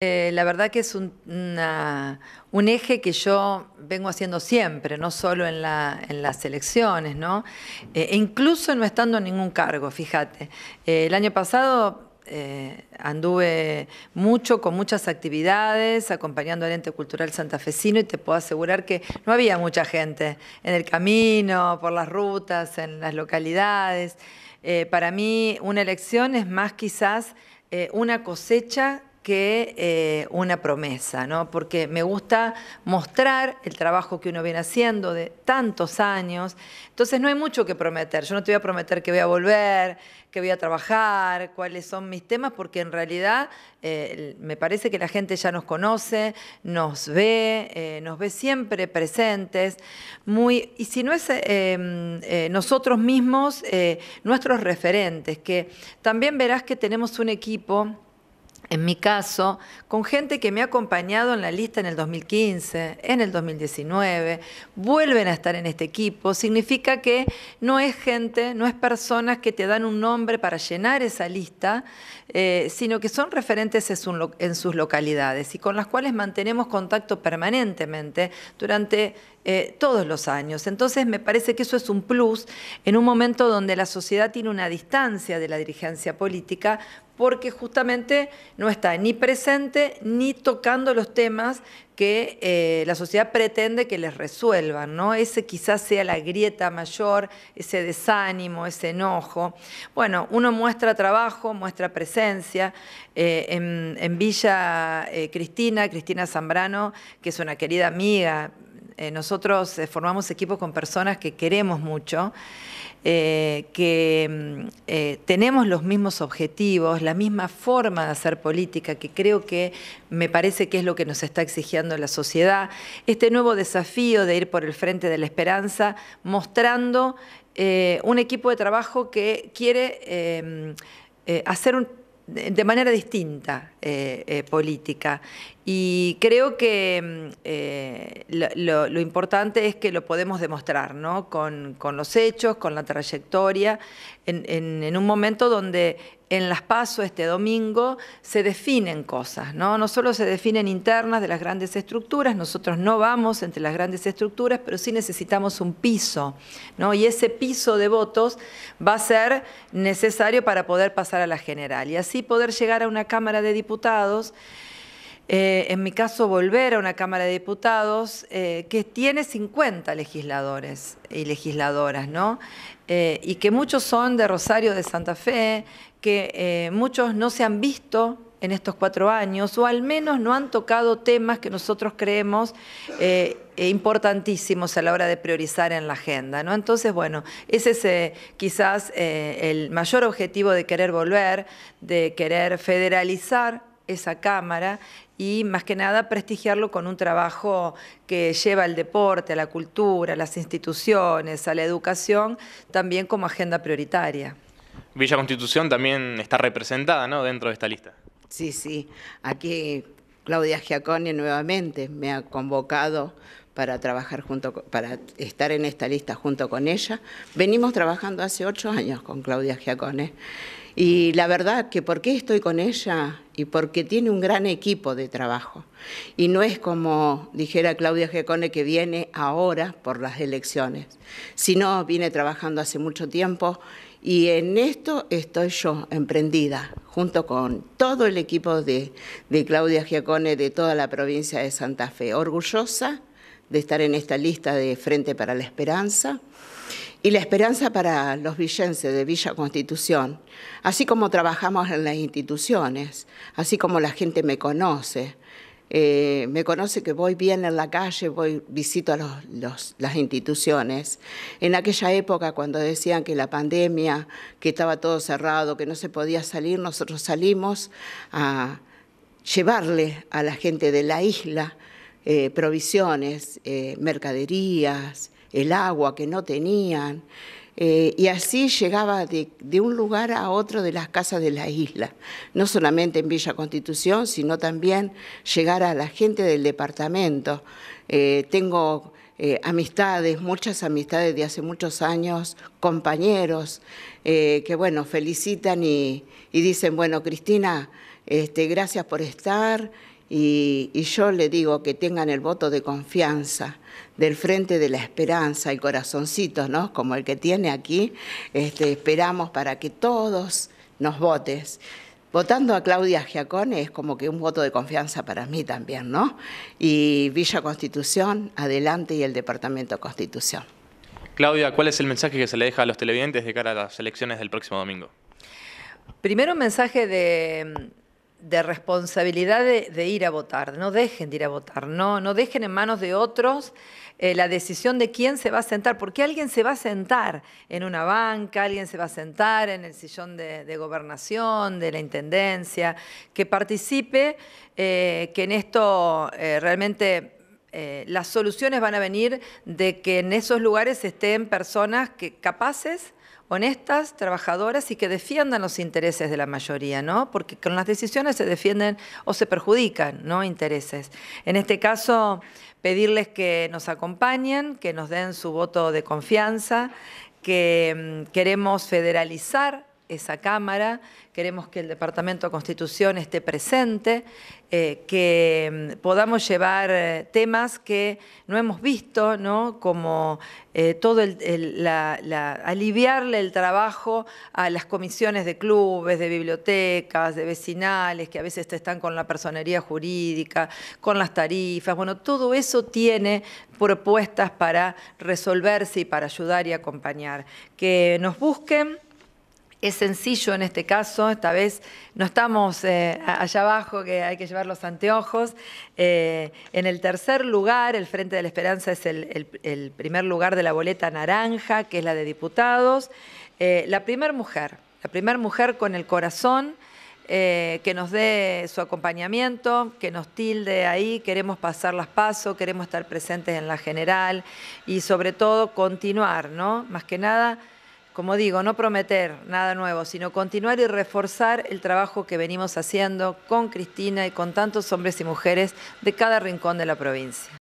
Eh, la verdad que es un, eje que yo vengo haciendo siempre, no solo en, las elecciones, ¿no? Eh, e incluso no estando en ningún cargo, fíjate. Eh, el año pasado anduve mucho con muchas actividades, acompañando al ente cultural santafesino y te puedo asegurar que no había mucha gente en el camino, por las rutas, en las localidades. para mí una elección es más quizás una cosecha que eh, una promesa, ¿no? porque me gusta mostrar el trabajo que uno viene haciendo de tantos años. Entonces no hay mucho que prometer. Yo no te voy a prometer que voy a volver, que voy a trabajar, cuáles son mis temas, porque en realidad eh, me parece que la gente ya nos conoce, nos ve, eh, nos ve siempre presentes. Muy, y si no es em, nosotros mismos, nuestros referentes, que también verás que tenemos un equipo en mi caso, con gente que me ha acompañado en la lista en el 2015, en el 2019, vuelven a estar en este equipo, significa que no es gente, no es personas que te dan un nombre para llenar esa lista, eh, sino que son referentes en sus localidades y con las cuales mantenemos contacto permanentemente durante eh, todos los años. Entonces me parece que eso es un plus en un momento donde la sociedad tiene una distancia de la dirigencia política porque justamente no está ni presente ni tocando los temas que eh, la sociedad pretende que les resuelvan, ¿no? Ese quizás sea la grieta mayor, ese desánimo, ese enojo. Bueno, uno muestra trabajo, muestra presencia. Eh, en, Villa eh, Cristina, Cristina Zambrano, que es una querida amiga, eh, nosotros eh, formamos equipos con personas que queremos mucho, eh, que mm, tenemos los mismos objetivos, la misma forma de hacer política, que creo que me parece que es lo que nos está exigiendo la sociedad. Este nuevo desafío de ir por el frente de la esperanza, mostrando un equipo de trabajo que quiere mm, hacer un de manera distinta eh, eh, política. Y creo que mm, eh, lo, importante es que lo podemos demostrar, ¿no? Con, los hechos, con la trayectoria, en un momento donde en las PASO este domingo se definen cosas, ¿no? No solo se definen internas de las grandes estructuras, nosotros no vamos entre las grandes estructuras, pero sí necesitamos un piso, ¿no? Y ese piso de votos va a ser necesario para poder pasar a la general y así poder llegar a una Cámara de Diputados. Eh, en mi caso, volver a una Cámara de Diputados eh, que tiene 50 legisladores y legisladoras, ¿no? Eh, y que muchos son de Rosario de Santa Fe, que eh, muchos no se han visto en estos cuatro años, o al menos no han tocado temas que nosotros creemos eh, importantísimos a la hora de priorizar en la agenda. ¿no? Entonces, bueno, ese es eh, quizás el mayor objetivo de querer volver, de querer federalizar esa Cámara y más que nada prestigiarlo con un trabajo que lleva al deporte, a la cultura, a las instituciones, a la educación, también como agenda prioritaria. Villa Constitución también está representada ¿no? dentro de esta lista. Sí, sí. Aquí Claudia Giacone nuevamente me ha convocado para trabajar junto para estar en esta lista junto con ella. Venimos trabajando hace ocho años con Claudia Giacone. Y la verdad que por qué estoy con ella y porque tiene un gran equipo de trabajo. Y no es como dijera Claudia Giacone que viene ahora por las elecciones, sino viene trabajando hace mucho tiempo y en esto estoy yo emprendida, junto con todo el equipo de, Claudia Giacone de toda la provincia de Santa Fe, orgullosa de estar en esta lista de Frente para la Esperanza y la esperanza para los villenses de Villa Constitución, así como trabajamos en las instituciones, así como la gente me conoce, eh, me conoce que voy bien en la calle, voy, visito a las instituciones. En aquella época, cuando decían que la pandemia, que estaba todo cerrado, que no se podía salir, nosotros salimos a llevarle a la gente de la isla eh, provisiones, eh, mercaderías, el agua que no tenían. Eh, y así llegaba de, un lugar a otro de las casas de la isla, no solamente en Villa Constitución, sino también llegar a la gente del departamento. Eh, tengo eh, amistades, muchas amistades de hace muchos años, compañeros, que bueno, felicitan y, dicen, bueno, Cristina, este, gracias por estar. Y, yo le digo que tengan el voto de confianza del Frente de la Esperanza y corazoncitos, ¿no? Como el que tiene aquí, este, esperamos para que todos nos votes. Votando a Claudia Giacone es como que un voto de confianza para mí también, ¿no? Y Villa Constitución, adelante y el Departamento Constitución. Claudia, ¿cuál es el mensaje que se le deja a los televidentes de cara a las elecciones del próximo domingo? Primero un mensaje de de responsabilidad de, ir a votar, no dejen de ir a votar, no, no dejen en manos de otros eh, la decisión de quién se va a sentar, porque alguien se va a sentar en una banca, alguien se va a sentar en el sillón de, gobernación, de la intendencia, que participe, eh, que en esto eh, realmente las soluciones van a venir de que en esos lugares estén personas que, capaces honestas, trabajadoras y que defiendan los intereses de la mayoría, ¿no? Porque con las decisiones se defienden o se perjudican, ¿no? Intereses. En este caso, pedirles que nos acompañen, que nos den su voto de confianza, que mm, queremos federalizar esa Cámara, queremos que el Departamento de Constitución esté presente, eh, que mm, podamos llevar eh, temas que no hemos visto, ¿no? como eh, todo el, aliviarle el trabajo a las comisiones de clubes, de bibliotecas, de vecinales, que a veces están con la personería jurídica, con las tarifas, bueno, todo eso tiene propuestas para resolverse y para ayudar y acompañar. Que nos busquen es sencillo en este caso, esta vez no estamos eh, allá abajo que hay que llevar los anteojos. Eh, en el tercer lugar, el Frente de la Esperanza es el, primer lugar de la boleta naranja, que es la de diputados. Eh, la primera mujer, la primera mujer con el corazón. que nos dé su acompañamiento, que nos tilde ahí, queremos pasar las pasos, queremos estar presentes en la general y sobre todo continuar, ¿no? Más que nada como digo, no prometer nada nuevo, sino continuar y reforzar el trabajo que venimos haciendo con Cristina y con tantos hombres y mujeres de cada rincón de la provincia.